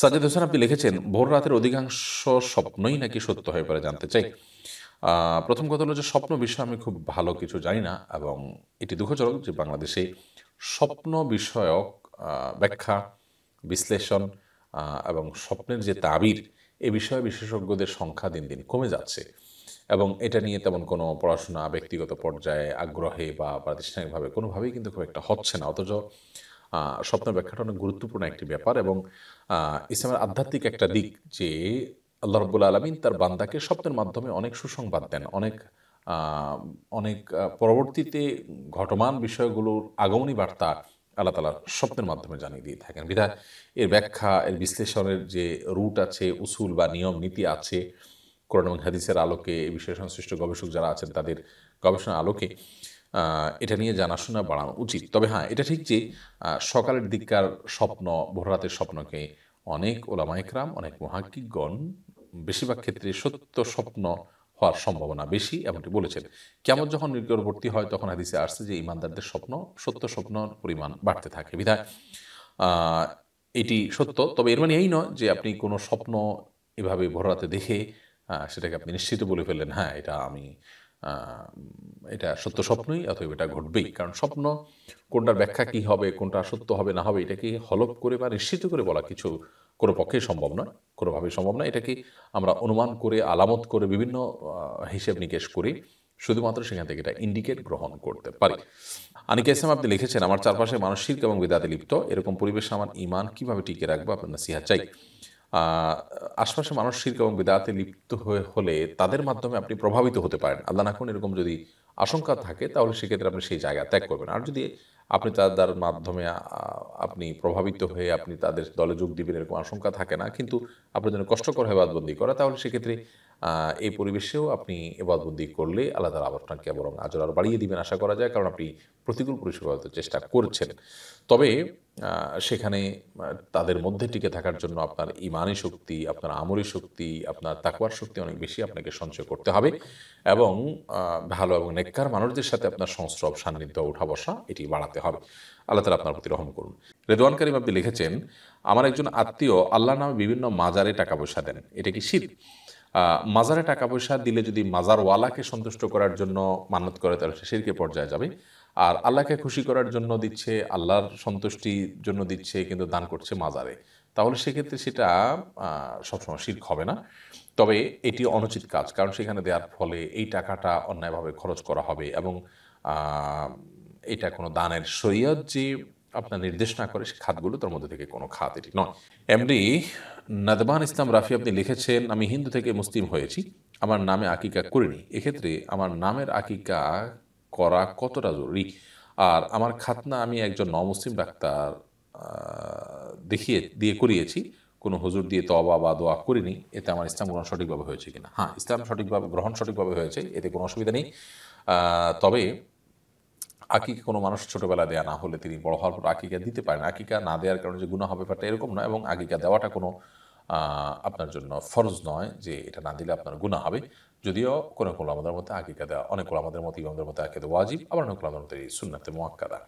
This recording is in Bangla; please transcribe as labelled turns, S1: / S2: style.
S1: সাজেদ হোসেন আপনি লিখেছেন ভোর রাতের অধিকাংশ স্বপ্নই নাকি সত্য হয়ে পড়ে জানতে চাই প্রথম কথা হলো যে স্বপ্ন বিষয়ে আমি খুব ভালো কিছু জানি না এবং এটি দুঃখজনক যে বাংলাদেশে স্বপ্ন বিষয়ক ব্যাখ্যা বিশ্লেষণ এবং স্বপ্নের যে তাবির এ বিষয়ে বিশেষজ্ঞদের সংখ্যা দিন দিন কমে যাচ্ছে এবং এটা নিয়ে তেমন কোনো পড়াশোনা ব্যক্তিগত পর্যায়ে আগ্রহে বা প্রাতিষ্ঠানিকভাবে কোনোভাবেই কিন্তু খুব একটা হচ্ছে না অথচ স্বপ্নের ব্যাখ্যাটা অনেক গুরুত্বপূর্ণ একটি ব্যাপার এবং ইসলামের আধ্যাত্মিক একটা দিক যে আল্লাহ রবুল্লা আলমিন তার বান্দাকে স্বপ্নের মাধ্যমে অনেক সুসংবাদ দেন অনেক অনেক পরবর্তীতে ঘটমান বিষয়গুলোর আগমনী বার্তা আল্লাহ তালা স্বপ্নের মাধ্যমে জানিয়ে দিয়ে থাকেন বিধায় এর ব্যাখ্যা এর বিশ্লেষণের যে রুট আছে উসুল বা নিয়ম নীতি আছে কোরআন হাদিসের আলোকে এই বিষয়ে সংশ্লিষ্ট গবেষক যারা আছেন তাদের গবেষণা আলোকে এটা নিয়ে জানাশোনা বাড়ানো উচিত তবে হ্যাঁ এটা ঠিক যে সকালের দিককার স্বপ্ন ভোররাতের স্বপ্নকে অনেক ওলামাইকরাম অনেক মহাকিগণ বেশিরভাগ ক্ষেত্রে সত্য স্বপ্ন হওয়ার সম্ভাবনা বেশি এমনটি বলেছেন কেমন যখন নিকটবর্তী হয় তখন হাদিসে আসছে যে ইমানদারদের স্বপ্ন সত্য স্বপ্নর পরিমাণ বাড়তে থাকে বিধায় এটি সত্য তবে এর মানে এই নয় যে আপনি কোনো স্বপ্ন এভাবে ভোররাতে দেখে সেটাকে আপনি নিশ্চিত বলে ফেললেন হ্যাঁ এটা আমি এটা সত্য স্বপ্নই অথবা এটা ঘটবেই কারণ স্বপ্ন কোনটার ব্যাখ্যা কি হবে কোনটা সত্য হবে না হবে এটাকে হলপ করে বা নিশ্চিত করে বলা কিছু কোনো পক্ষেই সম্ভব নয় কোনোভাবেই সম্ভব নয় এটাকে আমরা অনুমান করে আলামত করে বিভিন্ন হিসেব নিকেশ করি শুধুমাত্র সেখান থেকে এটা ইন্ডিকেট গ্রহণ করতে পারি আনিকা ইসলাম আপনি লিখেছেন আমার চারপাশে মানসিক এবং বেদাতে লিপ্ত এরকম পরিবেশে আমার ইমান কীভাবে টিকে রাখবো আপনার সিহা চাই আশপাশে মানুষ শির্ক এবং বেদাতে লিপ্ত হয়ে হলে তাদের মাধ্যমে আপনি প্রভাবিত হতে পারেন আল্লাহ না করুন এরকম যদি আশঙ্কা থাকে তাহলে সেক্ষেত্রে আপনি সেই জায়গা ত্যাগ করবেন আর যদি আপনি তাদের মাধ্যমে আপনি প্রভাবিত হয়ে আপনি তাদের দলে যোগ দিবেন এরকম আশঙ্কা থাকে না কিন্তু আপনার জন্য কষ্টকর হয়ে বাদবন্দি করা তাহলে সেক্ষেত্রে এই পরিবেশেও আপনি এবাদবন্দি করলে আল্লাহ তালা আবার আপনাকে বরং আজর আরও বাড়িয়ে দিবেন আশা করা যায় কারণ আপনি প্রতিকূল পরিষেবা চেষ্টা করছেন তবে সেখানে তাদের মধ্যে টিকে থাকার জন্য আপনার ইমানি শক্তি আপনার আমরি শক্তি আপনার তাকুয়ার শক্তি অনেক বেশি আপনাকে সঞ্চয় করতে হবে এবং ভালো এবং নেককার মানুষদের সাথে আপনার সংস্রব সান্নিধ্য উঠা বসা এটি বাড়াতে হবে আল্লাহ তালা আপনার প্রতি রহম করুন রেদওয়ান কারিম আপনি লিখেছেন আমার একজন আত্মীয় আল্লাহ নামে বিভিন্ন মাজারে টাকা পয়সা দেন এটা কি শীত মাজারে টাকা পয়সা দিলে যদি মাজারওয়ালাকে সন্তুষ্ট করার জন্য মানত করে তাহলে সে শিরকে পর্যায়ে যাবে আর আল্লাহকে খুশি করার জন্য দিচ্ছে আল্লাহর সন্তুষ্টির জন্য দিচ্ছে কিন্তু দান করছে মাজারে তাহলে সেক্ষেত্রে সেটা সবসময় শির্ক হবে না তবে এটি অনুচিত কাজ কারণ সেখানে দেওয়ার ফলে এই টাকাটা অন্যায়ভাবে খরচ করা হবে এবং এটা কোনো দানের সৈয়দ যে আপনার নির্দেশ না করে খাতগুলো তার মধ্যে থেকে কোনো খাত এটি নয় এমডি নাদবান ইসলাম রাফি আপনি লিখেছেন আমি হিন্দু থেকে মুসলিম হয়েছি আমার নামে আকিকা করিনি এক্ষেত্রে আমার নামের আকিকা করা কতটা জরুরি আর আমার খাতনা আমি একজন ন মুসলিম ডাক্তার দেখিয়ে দিয়ে করিয়েছি কোনো হুজুর দিয়ে তবা বা দোয়া করিনি এতে আমার ইসলাম গ্রহণ সঠিকভাবে হয়েছে কিনা হ্যাঁ ইসলাম সঠিকভাবে গ্রহণ সঠিকভাবে হয়েছে এতে কোনো অসুবিধা নেই তবে আকিকে কোনো মানুষ ছোটোবেলা দেয়া না হলে তিনি বড় হওয়ার পর আকিকা দিতে পারেন আকিকা না দেওয়ার কারণে যে গুণা হবে ব্যাপারটা এরকম না এবং আকিকা দেওয়াটা কোনো আপনার জন্য ফরজ নয় যে এটা না দিলে আপনার গুণা হবে যদিও কোনো কোলামাদের আমাদের মধ্যে আকিকা দেওয়া অনেক আমাদের মতো ইমামদের মতো দেওয়া ওয়াজিব আবার অনেক আমাদের মতো এই সুন্নাতে মোয়াক্কাদা